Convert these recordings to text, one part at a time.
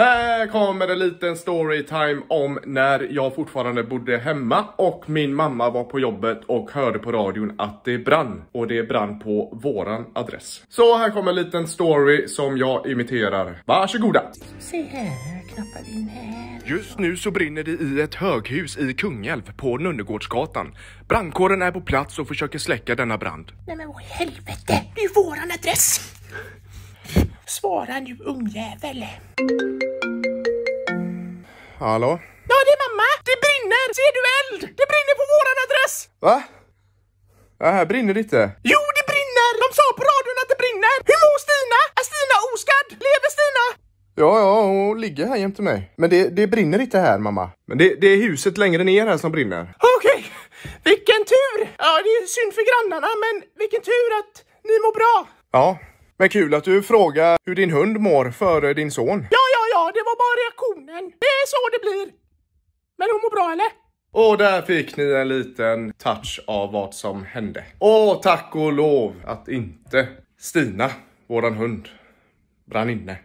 Här kommer en liten storytime om när jag fortfarande bodde hemma och min mamma var på jobbet och hörde på radion att det brann. Och det brann på våran adress. Så här kommer en liten story som jag imiterar. Varsågoda! Se här, knappar in här. Just nu så brinner det i ett höghus i Kungälv på Nunnegårdsgatan. Brandkåren är på plats och försöker släcka denna brand. Nej men vad i helvete, det är ju våran adress! Svara nu ungjävel! Hallå? Ja, det är mamma! Det brinner! Ser du eld? Det brinner på våran adress! Va? Det här brinner det inte. Jo, det brinner! De sa på radion att det brinner! Hur mår Stina? Är Stina oskadd? Lever Stina? Ja, ja, hon ligger här jämte mig. Men det, det brinner inte här, mamma. Men det, det är huset längre ner här som brinner. Okej, okay. vilken tur! Ja, det är synd för grannarna, men vilken tur att ni mår bra. Ja, men kul att du frågar hur din hund mår före eh, din son. Ja det var bara reaktionen. Det är så det blir. Men hon mår bra eller? Och där fick ni en liten touch av vad som hände. Och tack och lov att inte Stina, våran hund, brann inne.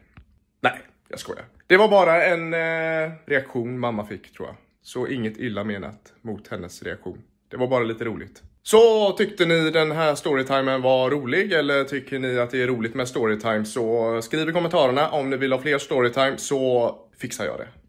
Nej, jag skojar. Det var bara en eh, reaktion mamma fick tror jag. Så inget illa menat mot hennes reaktion. Det var bara lite roligt. Så tyckte ni den här storytimen var rolig eller tycker ni att det är roligt med storytime så skriv i kommentarerna om ni vill ha fler storytime så fixar jag det.